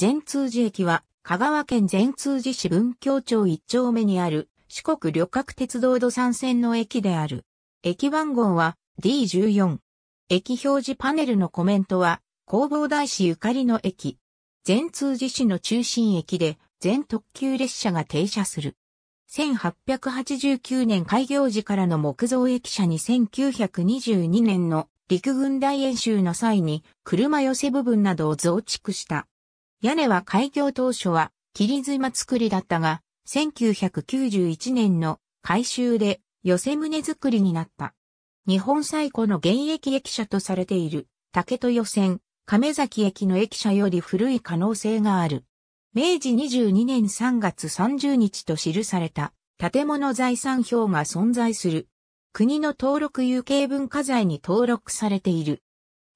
善通寺駅は、香川県善通寺市文京町1丁目にある、四国旅客鉄道土産線の駅である。駅番号は D14。駅表示パネルのコメントは、弘法大師ゆかりの駅。善通寺市の中心駅で、全特急列車が停車する。1889年開業時からの木造駅舎に1922年の陸軍大演習の際に車寄せ部分などを増築した。屋根は開業当初は切妻造りだったが、1991年の改修で寄せ棟造りになった。日本最古の現役駅舎とされている竹予選、亀崎駅の駅舎より古い可能性がある。明治22年3月30日と記された建物財産表が存在する。国の登録有形文化財に登録されている。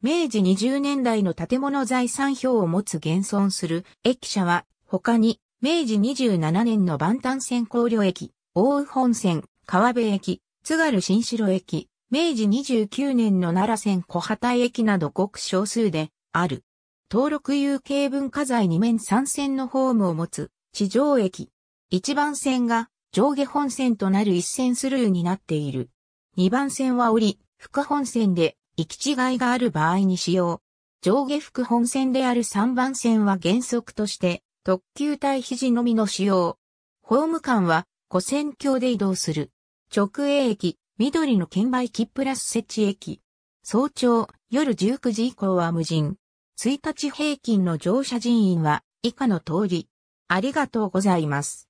明治20年代の建物財産表を持つ現存する駅舎は、他に、明治27年の万丹線考慮駅、大宇本線、川辺駅、津軽新城駅、明治29年の奈良線小畑駅などごく少数である。登録有形文化財2面3線のホームを持つ地上駅。1番線が上下本線となる一線スルーになっている。2番線は折り、深本線で行き違いがある場合に使用。上下副本線である3番線は原則として、特急対肘のみの使用。ホーム間は、古線橋で移動する。直営駅、緑の券売機プラス設置駅。早朝、夜19時以降は無人。1日平均の乗車人員は、以下の通り。ありがとうございます。